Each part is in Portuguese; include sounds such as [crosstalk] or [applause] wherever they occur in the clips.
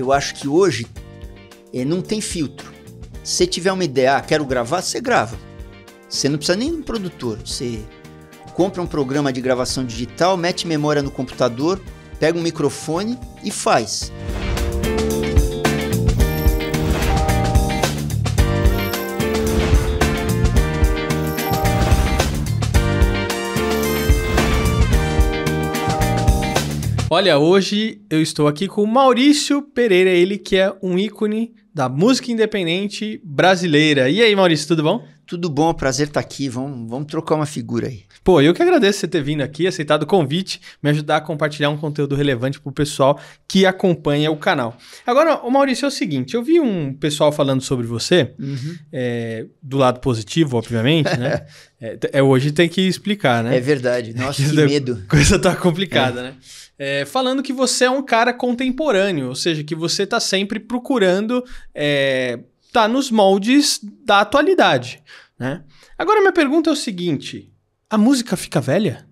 eu acho que hoje é, não tem filtro. Se tiver uma ideia, ah, quero gravar, você grava. Você não precisa nem de um produtor. Você compra um programa de gravação digital, mete memória no computador, pega um microfone e faz. Olha, hoje eu estou aqui com o Maurício Pereira, ele que é um ícone da música independente brasileira. E aí, Maurício, tudo bom? Tudo bom, prazer estar tá aqui. Vamos, vamos trocar uma figura aí. Pô, eu que agradeço você ter vindo aqui, aceitado o convite, me ajudar a compartilhar um conteúdo relevante para o pessoal que acompanha o canal. Agora, o Maurício, é o seguinte: eu vi um pessoal falando sobre você, uhum. é, do lado positivo, obviamente, né? [laughs] é, é, hoje tem que explicar, né? É verdade. Nossa, [laughs] que medo. [laughs] Coisa tá complicada, é. né? É, falando que você é um cara contemporâneo, ou seja, que você tá sempre procurando é, tá nos moldes da atualidade, né? Agora minha pergunta é o seguinte: a música fica velha?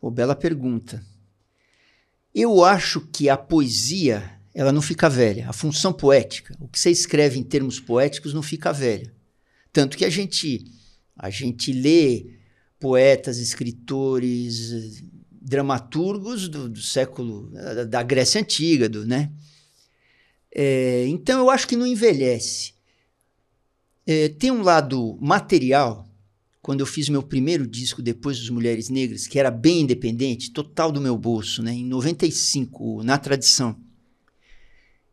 Pô, bela pergunta. Eu acho que a poesia ela não fica velha. A função poética, o que você escreve em termos poéticos, não fica velha. Tanto que a gente a gente lê poetas, escritores, dramaturgos do, do século da Grécia antiga, do, né? É, então eu acho que não envelhece. É, tem um lado material, quando eu fiz meu primeiro disco depois dos Mulheres Negras, que era bem independente, total do meu bolso, né? em 95, na tradição.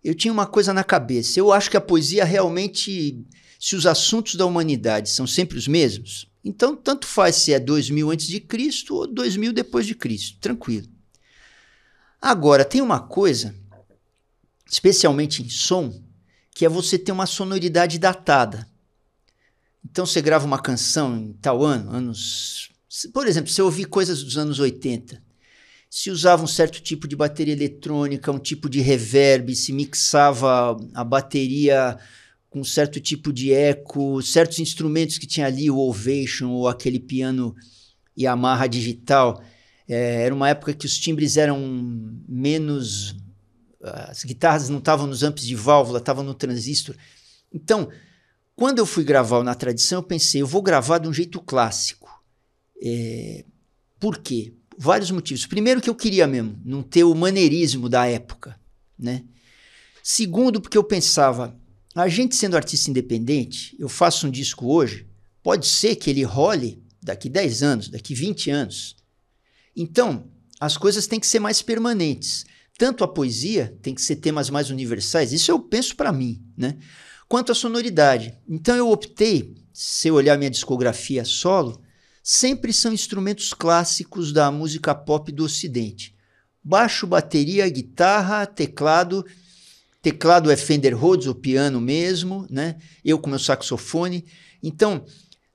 Eu tinha uma coisa na cabeça. Eu acho que a poesia realmente, se os assuntos da humanidade são sempre os mesmos, então tanto faz se é 2000 antes de Cristo ou 2000 depois de Cristo, tranquilo. Agora tem uma coisa especialmente em som, que é você ter uma sonoridade datada. Então você grava uma canção em tal ano, anos. Por exemplo, você ouvir coisas dos anos 80, se usava um certo tipo de bateria eletrônica, um tipo de reverb, se mixava a bateria com um certo tipo de eco, certos instrumentos que tinha ali, o Ovation ou aquele piano Yamaha digital. É, era uma época que os timbres eram menos ah, as guitarras não estavam nos amps de válvula, estavam no transistor. Então, quando eu fui gravar Na Tradição, eu pensei, eu vou gravar de um jeito clássico. É, por quê? Vários motivos. Primeiro que eu queria mesmo, não ter o maneirismo da época, né? Segundo, porque eu pensava, a gente sendo artista independente, eu faço um disco hoje, pode ser que ele role daqui 10 anos, daqui 20 anos. Então, as coisas têm que ser mais permanentes. Tanto a poesia tem que ser temas mais universais, isso eu penso para mim, né? Quanto a sonoridade. Então eu optei, se eu olhar minha discografia solo, sempre são instrumentos clássicos da música pop do ocidente. Baixo, bateria, guitarra, teclado, teclado é Fender Rhodes, o piano mesmo, né? Eu com meu saxofone. Então,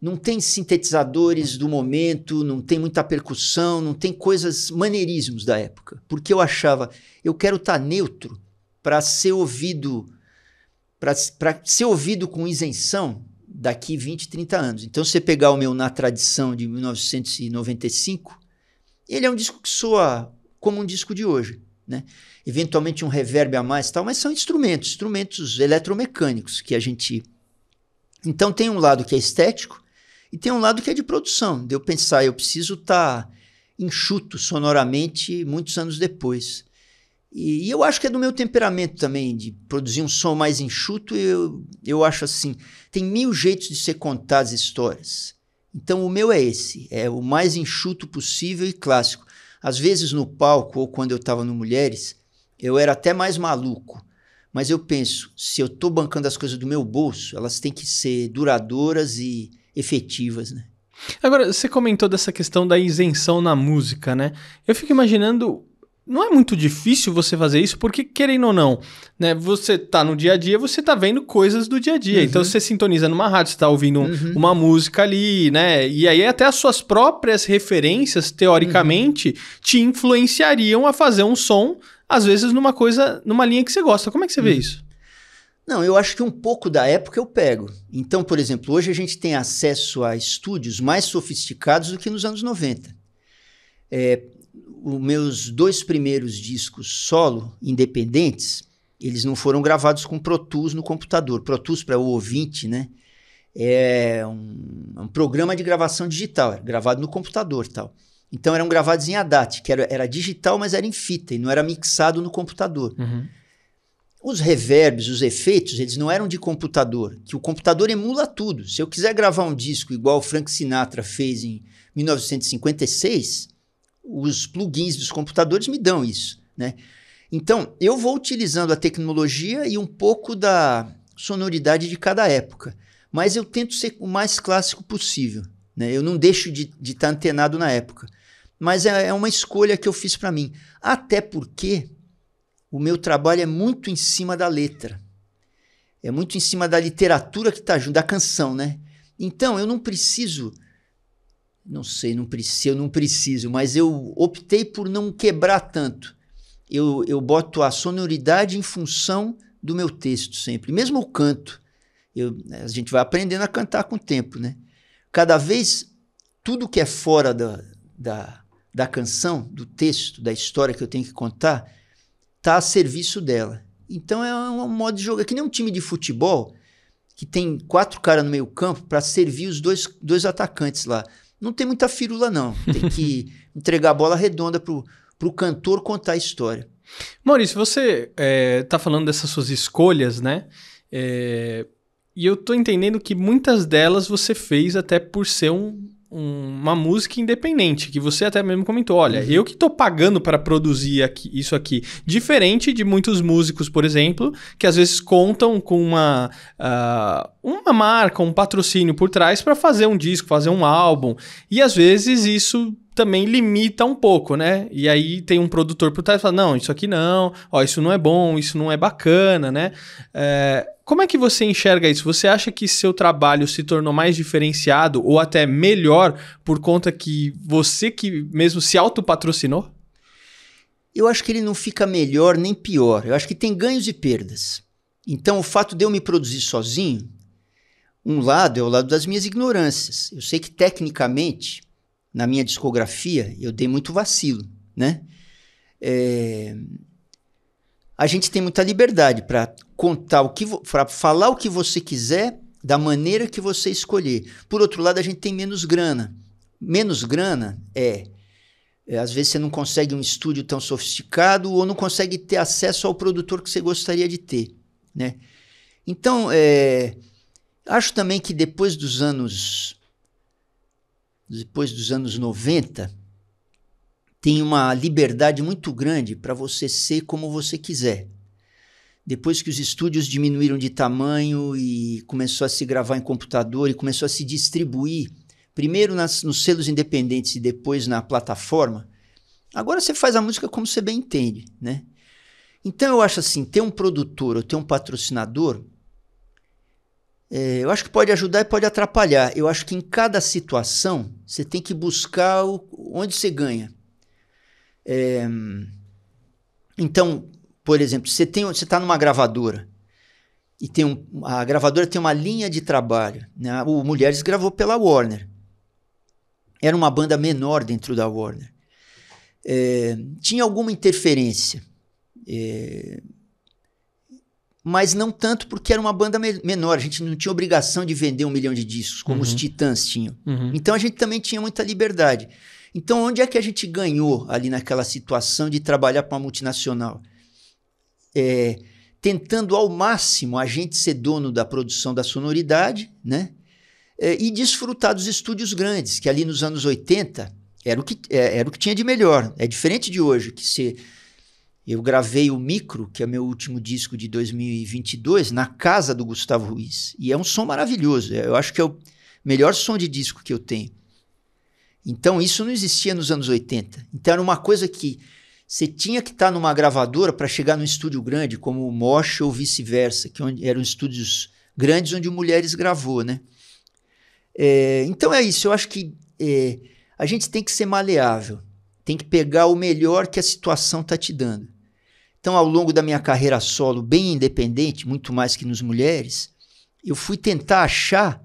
não tem sintetizadores do momento, não tem muita percussão, não tem coisas maneirismos da época. Porque eu achava, eu quero estar tá neutro para ser ouvido para ser ouvido com isenção daqui 20, 30 anos. Então se você pegar o meu Na Tradição de 1995, ele é um disco que soa como um disco de hoje, né? Eventualmente um reverb a mais, tal, mas são instrumentos, instrumentos eletromecânicos que a gente então tem um lado que é estético e tem um lado que é de produção, de eu pensar, eu preciso estar tá enxuto sonoramente muitos anos depois. E, e, eu acho que é do meu temperamento também, de produzir um som mais enxuto. Eu, eu acho assim: tem mil jeitos de ser contadas histórias. Então o meu é esse, é o mais enxuto possível e clássico. Às vezes no palco ou quando eu estava no Mulheres, eu era até mais maluco. Mas eu penso, se eu estou bancando as coisas do meu bolso, elas têm que ser duradouras e efetivas, né? Agora, você comentou dessa questão da isenção na música, né? Eu fico imaginando não é muito difícil você fazer isso, porque querendo ou não, né, você tá no dia a dia, você tá vendo coisas do dia a dia. Então, uhum. Então você sintoniza numa rádio, você tá ouvindo uhum. uma música ali, né? E aí até as suas próprias referências, teoricamente, uhum. te influenciariam a fazer um som, às vezes numa coisa, numa linha que você gosta. Como é que você vê uhum. isso? Não, eu acho que um pouco da época eu pego. Então, por exemplo, hoje a gente tem acesso a estúdios mais sofisticados do que nos anos 90. É, os meus dois primeiros discos solo, independentes, eles não foram gravados com Pro Tools no computador. Pro Tools, para o ouvinte, né? É um, é um, programa de gravação digital, gravado no computador tal. Então eram gravados em ADAT, que era, era digital, mas era em fita e não era mixado no computador. Uhum. Os reverbs, os efeitos, eles não eram de computador, que o computador emula tudo. Se eu quiser gravar um disco igual o Frank Sinatra fez em 1956, os plugins dos computadores me dão isso, né? Então, eu vou utilizando a tecnologia e um pouco da sonoridade de cada época, mas eu tento ser o mais clássico possível, né? Eu não deixo de estar de tá antenado na época, mas é, é uma escolha que eu fiz para mim, até porque o meu trabalho é muito em cima da letra. É muito em cima da literatura que está junto, da canção, né? Então, eu não preciso. Não sei, não preciso, eu não preciso, mas eu optei por não quebrar tanto. Eu, eu boto a sonoridade em função do meu texto sempre. Mesmo o canto. Eu, a gente vai aprendendo a cantar com o tempo, né? Cada vez, tudo que é fora da, da, da canção, do texto, da história que eu tenho que contar, Tá a serviço dela. Então é um é modo de jogo. É que nem um time de futebol que tem quatro caras no meio campo para servir os dois, dois atacantes lá. Não tem muita firula, não. Tem que [laughs] entregar a bola redonda pro, pro cantor contar a história. Maurício, você é, tá falando dessas suas escolhas, né? É, e eu tô entendendo que muitas delas você fez até por ser um uma música independente, que você até mesmo comentou, olha, uhum. eu que estou pagando para produzir aqui, isso aqui, diferente de muitos músicos, por exemplo, que às vezes contam com uma, uh, uma marca, um patrocínio por trás para fazer um disco, fazer um álbum, e às vezes isso também limita um pouco, né? E aí tem um produtor por trás e fala, não, isso aqui não, ó, isso não é bom, isso não é bacana, né? É, como é que você enxerga isso? Você acha que seu trabalho se tornou mais diferenciado ou até melhor por conta que você que mesmo se autopatrocinou? Eu acho que ele não fica melhor nem pior. Eu acho que tem ganhos e perdas. Então, o fato de eu me produzir sozinho, um lado é o lado das minhas ignorâncias. Eu sei que tecnicamente na minha discografia, eu dei muito vacilo, né? É... A gente tem muita liberdade para contar o que, para falar o que você quiser da maneira que você escolher. Por outro lado, a gente tem menos grana. Menos grana é, é às vezes você não consegue um estúdio tão sofisticado ou não consegue ter acesso ao produtor que você gostaria de ter, né? Então, é... acho também que depois dos anos depois dos anos 90, tem uma liberdade muito grande para você ser como você quiser. Depois que os estúdios diminuíram de tamanho e começou a se gravar em computador e começou a se distribuir, primeiro nas, nos selos independentes e depois na plataforma, agora você faz a música como você bem entende, né? Então eu acho assim, ter um produtor ou ter um patrocinador é, eu acho que pode ajudar e pode atrapalhar. Eu acho que em cada situação você tem que buscar o, onde você ganha. É, então, por exemplo, você está numa gravadora e tem um, a gravadora tem uma linha de trabalho. Né? O Mulheres gravou pela Warner. Era uma banda menor dentro da Warner. É, tinha alguma interferência. É, mas não tanto porque era uma banda me menor. A gente não tinha obrigação de vender um milhão de discos, como uhum. os Titãs tinham. Uhum. Então a gente também tinha muita liberdade. Então, onde é que a gente ganhou ali naquela situação de trabalhar para uma multinacional? É, tentando ao máximo a gente ser dono da produção da sonoridade, né? É, e desfrutar dos estúdios grandes, que ali nos anos 80 era o que, é, era o que tinha de melhor. É diferente de hoje, que se eu gravei o Micro, que é meu último disco de 2022, na casa do Gustavo Ruiz. E é um som maravilhoso. Eu acho que é o melhor som de disco que eu tenho. Então, isso não existia nos anos 80. Então, era uma coisa que você tinha que estar tá numa gravadora para chegar num estúdio grande, como o Mosh ou vice-versa, que é onde, eram estúdios grandes onde mulheres gravou, né? É, então é isso, eu acho que é, a gente tem que ser maleável, tem que pegar o melhor que a situação está te dando. Então, ao longo da minha carreira solo, bem independente, muito mais que nos mulheres, eu fui tentar achar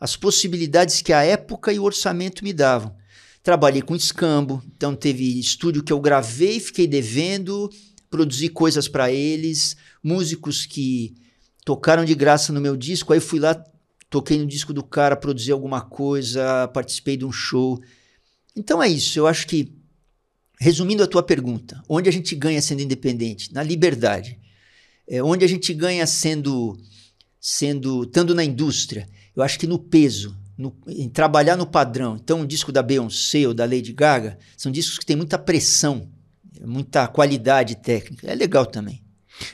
as possibilidades que a época e o orçamento me davam. Trabalhei com escambo, então teve estúdio que eu gravei, fiquei devendo, produzi coisas para eles, músicos que tocaram de graça no meu disco, aí fui lá, toquei no disco do cara, produzi alguma coisa, participei de um show. Então é isso, eu acho que Resumindo a tua pergunta, onde a gente ganha sendo independente? Na liberdade. É, onde a gente ganha sendo, sendo, estando na indústria? Eu acho que no peso, no, em trabalhar no padrão. Então, um disco da Beyoncé ou da Lady Gaga são discos que têm muita pressão, muita qualidade técnica. É legal também.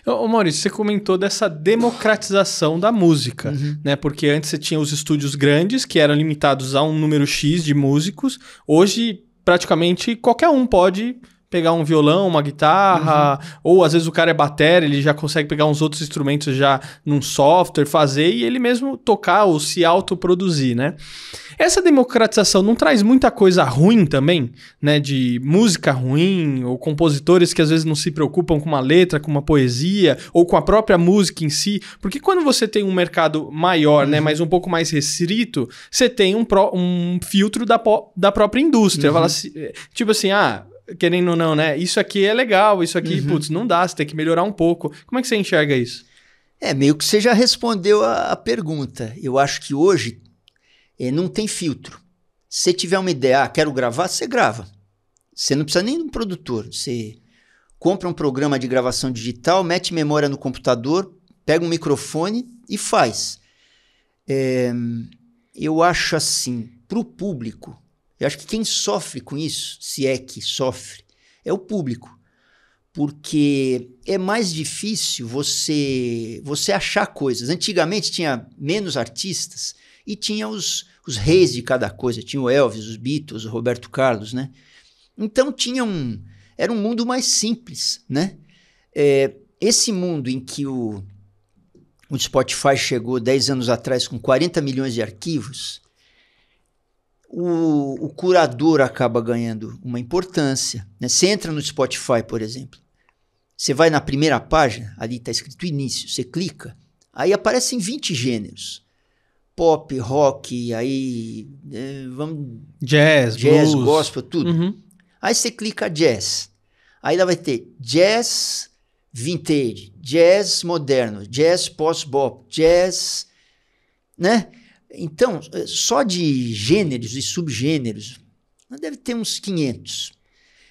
Ô Maurício, você comentou dessa democratização da música, uhum. né? Porque antes você tinha os estúdios grandes, que eram limitados a um número X de músicos. Hoje praticamente qualquer um pode pegar um violão, uma guitarra, uhum. ou às vezes o cara é batera, ele já consegue pegar uns outros instrumentos já num software, fazer e ele mesmo tocar ou se autoproduzir, né? Essa democratização não traz muita coisa ruim também, né, de música ruim ou compositores que às vezes não se preocupam com uma letra, com uma poesia ou com a própria música em si, porque quando você tem um mercado maior, né? uhum. né, mas um pouco mais restrito, você tem um, pro, um filtro da, da própria indústria, uhum. fala assim, tipo assim, ah, querendo ou não, né? Isso aqui é legal, isso aqui, uhum. putz, não dá, você tem que melhorar um pouco. Como é que você enxerga isso? É, meio que você já respondeu a, a pergunta. Eu acho que hoje é, não tem filtro. Se tiver uma ideia, ah, quero gravar, você grava. Você não precisa nem de um produtor. Você compra um programa de gravação digital, mete memória no computador, pega um microfone e faz. É, eu acho assim, para o público, eu acho que quem sofre com isso, se é que sofre, é o público. Porque é mais difícil você você achar coisas. Antigamente tinha menos artistas e tinha os, os reis de cada coisa. Tinha o Elvis, os Beatles, o Roberto Carlos, né? Então tinha um... Era um mundo mais simples, né? É, esse mundo em que o, o Spotify chegou 10 anos atrás com 40 milhões de arquivos o, o curador acaba ganhando uma importância. Né? Você entra no Spotify, por exemplo, você vai na primeira página, ali está escrito início, você clica, aí aparecem 20 gêneros. Pop, rock, aí é, vamos... Jazz, jazz blues. gospel, tudo. Uhum. Aí você clica jazz. Aí ela vai ter jazz vintage, jazz moderno, jazz post-bop, jazz, né? Então, eh, só de gêneros e subgêneros, né, deve ter uns 500.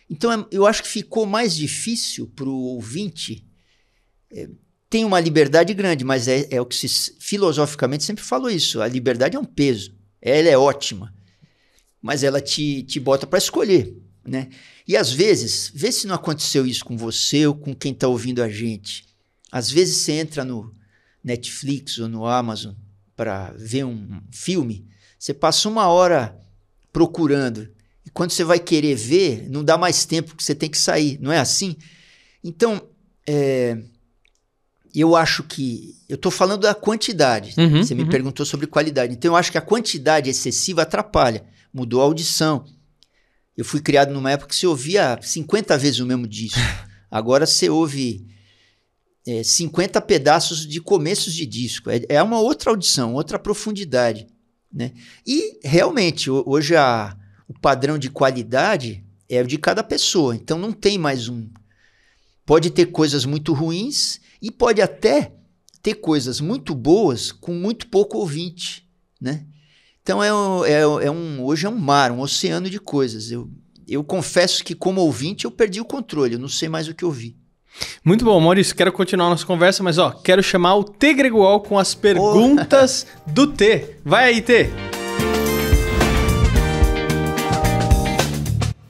Então, é, eu acho que ficou mais difícil para o ouvinte. É, tem uma liberdade grande, mas é, é o que se, filosoficamente sempre falou isso. A liberdade é um peso. Ela é ótima, mas ela te, te bota para escolher. Né? E às vezes, vê se não aconteceu isso com você ou com quem está ouvindo a gente. Às vezes você entra no Netflix ou no Amazon para ver um filme, você passa uma hora procurando. E quando você vai querer ver, não dá mais tempo, que você tem que sair, não é assim? Então, é, eu acho que. Eu estou falando da quantidade. Né? Uhum, você me uhum. perguntou sobre qualidade. Então, eu acho que a quantidade excessiva atrapalha. Mudou a audição. Eu fui criado numa época que se ouvia 50 vezes o mesmo disco. [laughs] Agora você ouve é, 50 pedaços de começos de disco. É, é uma outra audição, outra profundidade. Né? E realmente, hoje a, o padrão de qualidade é o de cada pessoa, então não tem mais um. Pode ter coisas muito ruins e pode até ter coisas muito boas com muito pouco ouvinte. Né? Então é, um, é, é um, hoje é um mar, um oceano de coisas. Eu, eu confesso que, como ouvinte, eu perdi o controle, eu não sei mais o que ouvir. Muito bom, Maurício. Quero continuar nossa conversa, mas ó, quero chamar o T Gregual com as perguntas do T. Vai aí, T.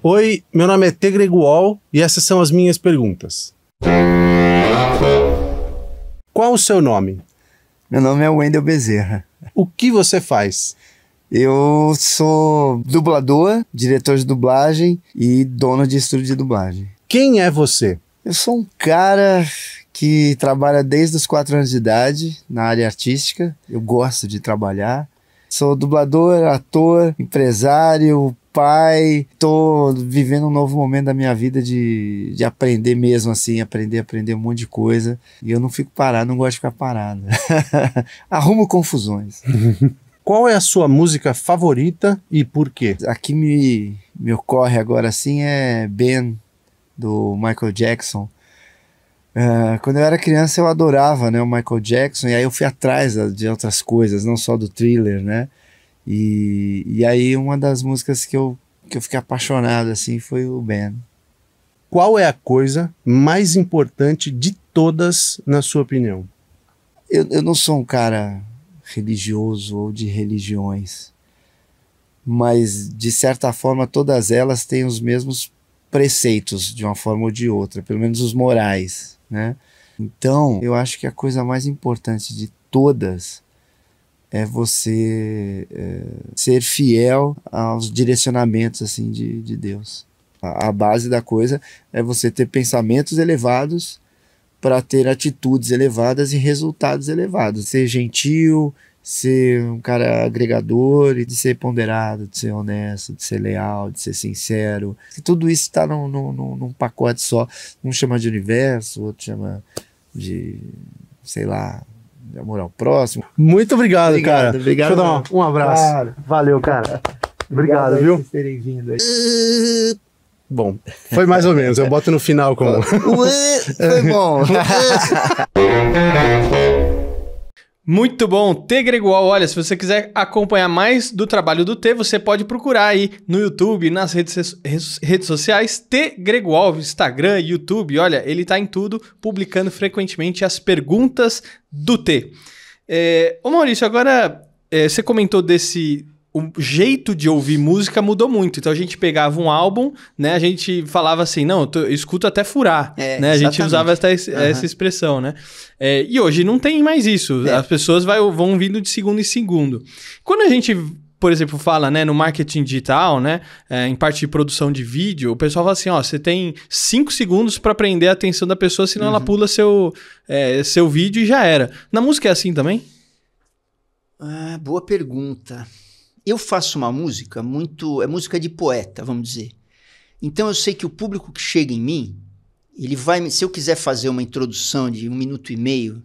Oi, meu nome é T Gregual e essas são as minhas perguntas. Qual o seu nome? Meu nome é Wendel Bezerra. O que você faz? Eu sou dublador, diretor de dublagem e dono de estúdio de dublagem. Quem é você? Eu sou um cara que trabalha desde os quatro anos de idade na área artística. Eu gosto de trabalhar. Sou dublador, ator, empresário, pai. Tô vivendo um novo momento da minha vida de, de aprender mesmo, assim, aprender, aprender um monte de coisa. E eu não fico parado, não gosto de ficar parado. [laughs] Arrumo confusões. [laughs] Qual é a sua música favorita e por quê? Aqui me, me ocorre agora assim é Ben do Michael Jackson. Uh, quando eu era criança eu adorava né, o Michael Jackson e aí eu fui atrás de outras coisas, não só do thriller, né? E, e aí uma das músicas que eu, que eu fiquei apaixonado assim foi o Ben. Qual é a coisa mais importante de todas na sua opinião? Eu, eu não sou um cara religioso ou de religiões, mas de certa forma todas elas têm os mesmos preceitos de uma forma ou de outra, pelo menos os morais, né? Então, eu acho que a coisa mais importante de todas é você é, ser fiel aos direcionamentos assim de, de Deus. A, a base da coisa é você ter pensamentos elevados para ter atitudes elevadas e resultados elevados. Ser gentil, ser um cara agregador e de ser ponderado, de ser honesto, de ser leal, de ser sincero. E tudo isso está num, num, num pacote só. Um chama de universo, outro chama de, sei lá, de amor ao próximo. Muito obrigado, obrigado cara. Obrigado, Deixa eu dar um, abraço. Claro. Valeu, cara. Obrigado, obrigado viu? terem vindo aí. Bom, foi mais ou menos. Eu boto no final como. [laughs] Ué, foi bom. [laughs] [laughs] Muito bom, T Gregual. Olha, se você quiser acompanhar mais do trabalho do T, você pode procurar aí no YouTube, nas redes, redes sociais, T Gregual, Instagram, YouTube. Olha, ele está em tudo, publicando frequentemente as perguntas do T. É, ô Maurício, agora é, você comentou desse o jeito de ouvir música mudou muito. Então a gente pegava um álbum, né? A gente falava assim, não, eu, tô, eu escuto até furar, é, né? A gente usava essa, essa uhum. expressão, né? É, e hoje não tem mais isso. É. As pessoas vai, vão vindo de segundo em segundo. Quando a gente por exemplo, fala, né, no marketing digital, né, é, em parte de produção de vídeo, o pessoal fala assim, ó, você tem cinco segundos para prender a atenção da pessoa, senão uhum. ela pula seu, é, seu vídeo e já era. Na música é assim também? Ah, boa pergunta eu faço uma música muito. É música de poeta, vamos dizer. Então eu sei que o público que chega em mim, ele vai. Se eu quiser fazer uma introdução de um minuto e meio,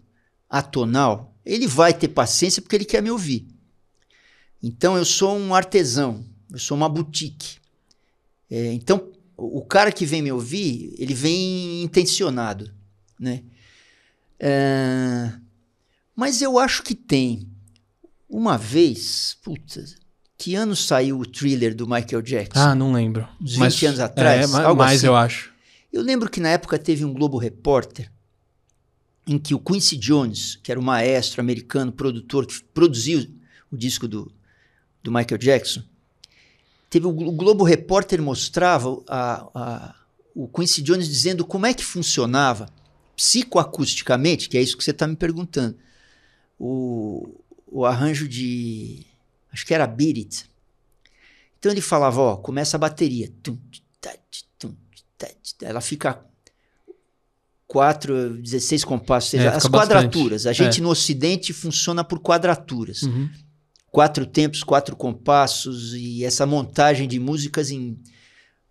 atonal, ele vai ter paciência porque ele quer me ouvir. Então eu sou um artesão, eu sou uma boutique. É, então o cara que vem me ouvir, ele vem intencionado, né? É, mas eu acho que tem. Uma vez, putz, que ano saiu o thriller do Michael Jackson? Ah, não lembro. 20 mas, anos atrás? É, algo mais assim. eu acho. Eu lembro que na época teve um Globo Repórter em que o Quincy Jones, que era o maestro americano, produtor, que produziu o disco do, do Michael Jackson, teve o, o Globo Repórter mostrava a, a, o Quincy Jones dizendo como é que funcionava psicoacusticamente, que é isso que você está me perguntando, o, o arranjo de acho que era Beat It. Então ele falava, ó, começa a bateria. Tá, tá, tá. Ela fica quatro, 16 compassos, ou é, seja, é, as quadraturas. Bastante. A gente é. no ocidente funciona por quadraturas. Uhum. Quatro tempos, quatro compassos e essa montagem de músicas em...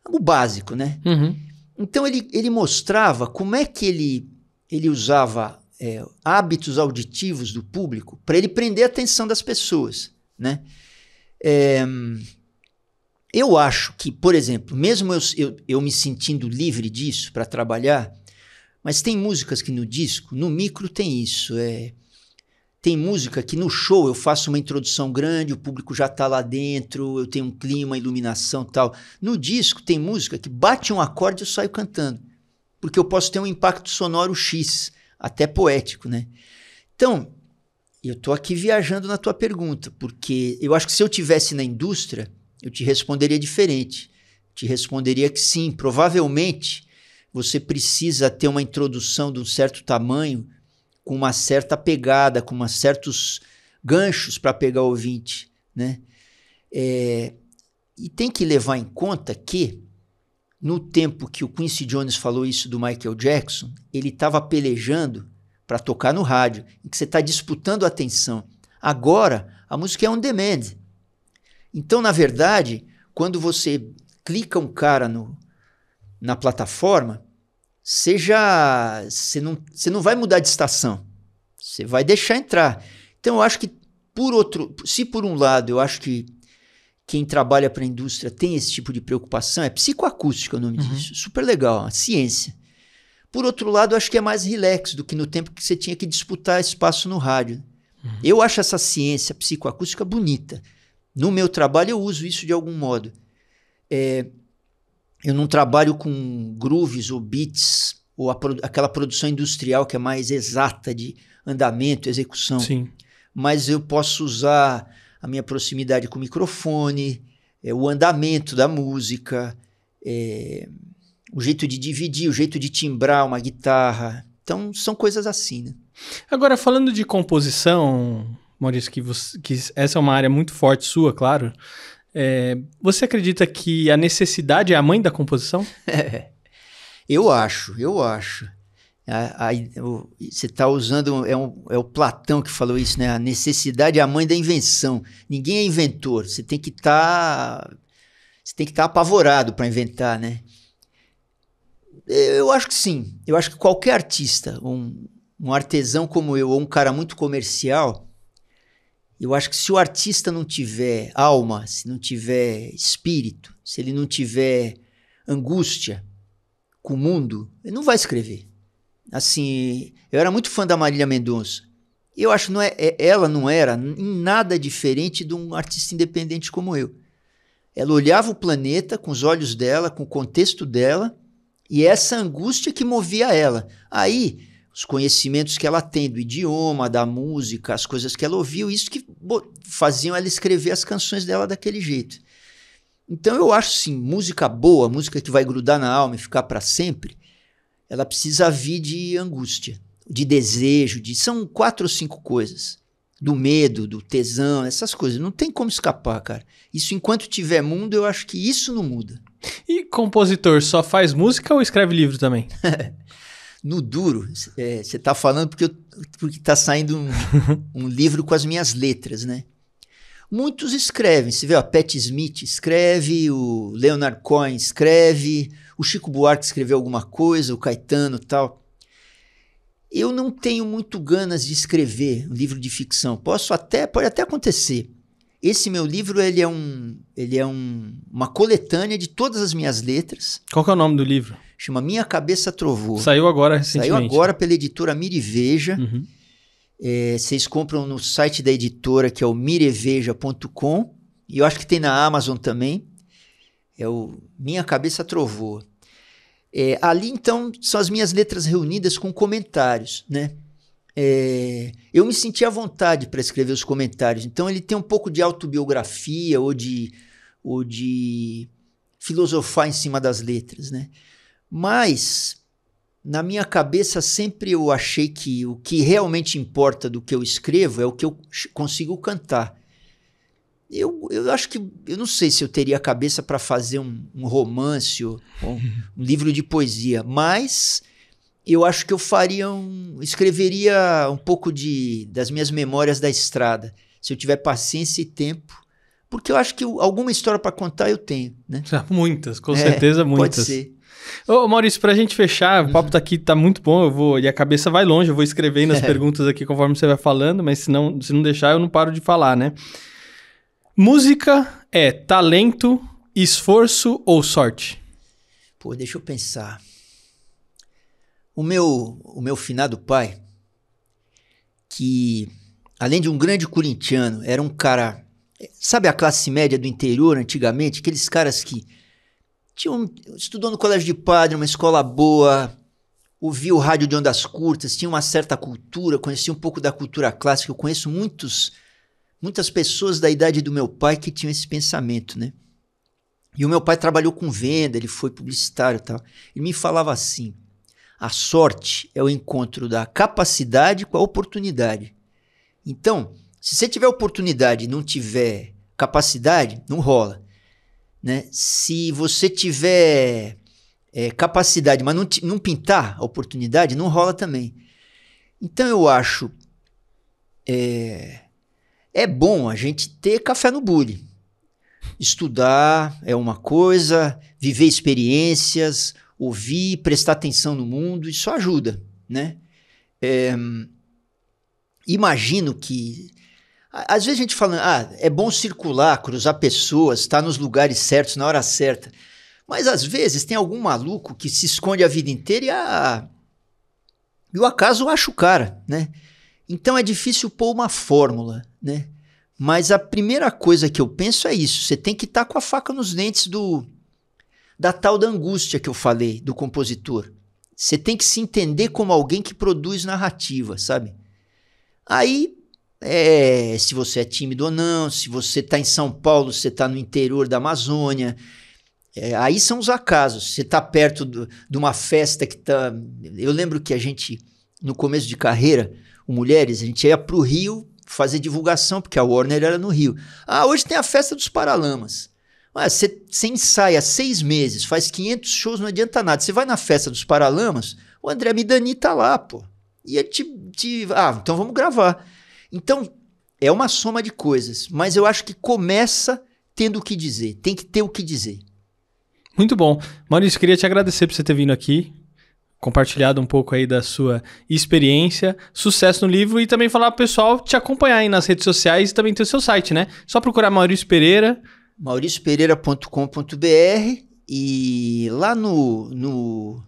O básico, né? Uhum. Então ele, ele mostrava como é que ele, ele usava é, hábitos auditivos do público para ele prender a atenção das pessoas né? É, eu acho que, por exemplo, mesmo eu, eu, eu me sentindo livre disso para trabalhar, mas tem músicas que no disco, no micro tem isso. É, tem música que no show eu faço uma introdução grande, o público já está lá dentro, eu tenho um clima, iluminação tal. No disco tem música que bate um acorde e eu saio cantando, porque eu posso ter um impacto sonoro X, até poético, né? Então, eu estou aqui viajando na tua pergunta, porque eu acho que se eu tivesse na indústria, eu te responderia diferente. Te responderia que sim, provavelmente você precisa ter uma introdução de um certo tamanho, com uma certa pegada, com uma certos ganchos para pegar o ouvinte, né? É, e tem que levar em conta que, no tempo que o Quincy Jones falou isso do Michael Jackson, ele estava pelejando para tocar no rádio, em que você está disputando a atenção. Agora, a música é on demand. Então, na verdade, quando você clica um cara no, na plataforma, seja você não, você não vai mudar de estação. Você vai deixar entrar. Então, eu acho que, por outro, se por um lado eu acho que quem trabalha para a indústria tem esse tipo de preocupação, é psicoacústica é o nome uhum. disso. Super legal, a ciência. Por outro lado, acho que é mais relax do que no tempo que você tinha que disputar espaço no rádio. Uhum. Eu acho essa ciência psicoacústica bonita. No meu trabalho, eu uso isso de algum modo. É, eu não trabalho com grooves ou beats ou aquela produção industrial que é mais exata de andamento, execução. Sim. Mas eu posso usar a minha proximidade com o microfone, é, o andamento da música, é, o jeito de dividir, o jeito de timbrar uma guitarra. Então, são coisas assim, né? Agora, falando de composição, Maurício, que, você, que essa é uma área muito forte sua, claro. É, você acredita que a necessidade é a mãe da composição? [laughs] eu acho, eu acho. A, a, o, você está usando, é, um, é, o Platão que falou isso, né? A necessidade é a mãe da invenção. Ninguém é inventor, você tem que estar. Tá, você tem que estar tá apavorado para inventar, né? Eu acho que sim. Eu acho que qualquer artista, um, um artesão como eu, ou um cara muito comercial, eu acho que se o artista não tiver alma, se não tiver espírito, se ele não tiver angústia com o mundo, ele não vai escrever. Assim, eu era muito fã da Marília Mendonça. Eu acho que não é, é ela não era em nada diferente de um artista independente como eu. Ela olhava o planeta com os olhos dela, com o contexto dela, e é essa angústia que movia ela. Aí, os conhecimentos que ela tem do idioma, da música, as coisas que ela ouviu, isso que faziam ela escrever as canções dela daquele jeito. Então eu acho sim, música boa, música que vai grudar na alma e ficar para sempre, ela precisa vir de angústia, de desejo, de são quatro ou cinco coisas, do medo, do tesão, essas coisas, não tem como escapar, cara. Isso enquanto tiver mundo, eu acho que isso não muda. E compositor só faz música ou escreve livro também? [laughs] no duro, é, você é, está falando porque, eu, porque tá saindo um, [laughs] um, livro com as minhas letras, né? Muitos escrevem, você vê, a Pat Smith escreve, o Leonard Cohen escreve, o Chico Buarque escreveu alguma coisa, o Caetano tal. Eu não tenho muito ganas de escrever um livro de ficção. Posso até, pode até acontecer. Esse meu livro, ele é, um, ele é um, uma coletânea de todas as minhas letras. Qual que é o nome do livro? Chama Minha Cabeça Trovou. Saiu agora recentemente. Saiu agora pela editora Miriveja. Uhum. É, vocês compram no site da editora, que é o mireveja.com. E eu acho que tem na Amazon também. É o Minha Cabeça Trovou. É, ali, então, são as minhas letras reunidas com comentários, né? é, eu me senti à vontade para escrever os comentários. Então ele tem um pouco de autobiografia ou de, ou de filosofar em cima das letras, né? Mas na minha cabeça sempre eu achei que o que realmente importa do que eu escrevo é o que eu consigo cantar. Eu, eu acho que eu não sei se eu teria a cabeça para fazer um, um romance ou, ou um livro de poesia, mas eu acho que eu faria um. escreveria um pouco de, das minhas memórias da estrada, se eu tiver paciência e tempo. Porque eu acho que alguma história para contar eu tenho, né? [laughs] Ah, muitas, com é, certeza muitas. Pode ser. Ô, Maurício, pra gente fechar, o papo tá aqui, tá muito bom, eu vou, e a cabeça vai longe, eu vou escrevendo as [laughs] é. perguntas aqui conforme você vai falando, mas se não, se não deixar, eu não paro de falar, né? Música é talento, esforço ou sorte? Pô, deixa eu pensar. O meu, o meu finado pai, que além de um grande corintiano, era um cara. Sabe a classe média do interior antigamente? Aqueles caras que tinham, estudou no colégio de padre, uma escola boa, ouvia o rádio de ondas curtas, tinha uma certa cultura, conhecia um pouco da cultura clássica. Eu conheço muitos, muitas pessoas da idade do meu pai que tinham esse pensamento, né? E o meu pai trabalhou com venda, ele foi publicitário e tal. Ele me falava assim: a sorte é o encontro da capacidade com a oportunidade. Então, se você tiver oportunidade e não tiver capacidade, não rola. Né? Se você tiver é, capacidade, mas não, não pintar a oportunidade, não rola também. Então eu acho é, é bom a gente ter café no bule. Estudar é uma coisa, viver experiências, ouvir, prestar atenção no mundo, isso ajuda, né? É, imagino que às vezes a gente fala, ah, é bom circular, cruzar pessoas, estar tá nos lugares certos na hora certa. Mas às vezes tem algum maluco que se esconde a vida inteira e, ah, e o acaso acha o cara, né? Então é difícil pôr uma fórmula, né? Mas a primeira coisa que eu penso é isso: você tem que estar tá com a faca nos dentes do da tal da angústia que eu falei do compositor. Você tem que se entender como alguém que produz narrativa, sabe? Aí, é, se você é tímido ou não, se você está em São Paulo, se você está no interior da Amazônia, é, aí são os acasos. Você está perto do, de uma festa que está. Eu lembro que a gente, no começo de carreira, o Mulheres, a gente ia para o Rio fazer divulgação, porque a Warner era no Rio. Ah, hoje tem a festa dos Paralamas. Mas você, você ensaia seis meses, faz 500 shows, não adianta nada. Você vai na festa dos Paralamas, o André Midani tá lá, pô. E ele te, te. Ah, então vamos gravar. Então, é uma soma de coisas, mas eu acho que começa tendo o que dizer, tem que ter o que dizer. Muito bom. Maurício, queria te agradecer por você ter vindo aqui compartilhado um pouco aí da sua experiência, sucesso no livro e também falar pro pessoal te acompanhar aí nas redes sociais e também ter o seu site, né? Só procurar Maurício Pereira, mauriciopereira.com.br e lá no, no,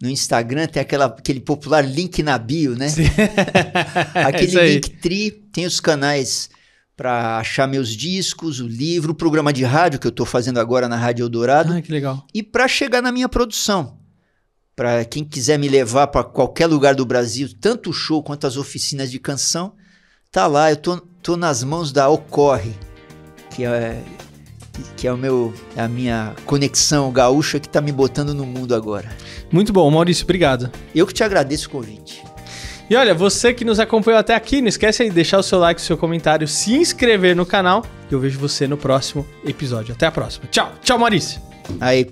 no, Instagram tem aquela, aquele popular link na bio, né? [laughs] É aquele é link tri tem os canais para achar meus discos, o livro, o programa de rádio que eu estou fazendo agora na Rádio Eldorado. Ah, que legal. E para chegar na minha produção. Para quem quiser me levar para qualquer lugar do Brasil, tanto o show quanto as oficinas de canção, tá lá. Eu tô, tô nas mãos da Ocorre, que é que é o meu, a minha conexão gaúcha que está me botando no mundo agora. Muito bom, Maurício, obrigado. Eu que te agradeço o convite. E olha, você que nos acompanhou até aqui, não esquece de deixar o seu like, o seu comentário, se inscrever no canal. E eu vejo você no próximo episódio. Até a próxima. Tchau, tchau, Maurício. Aí.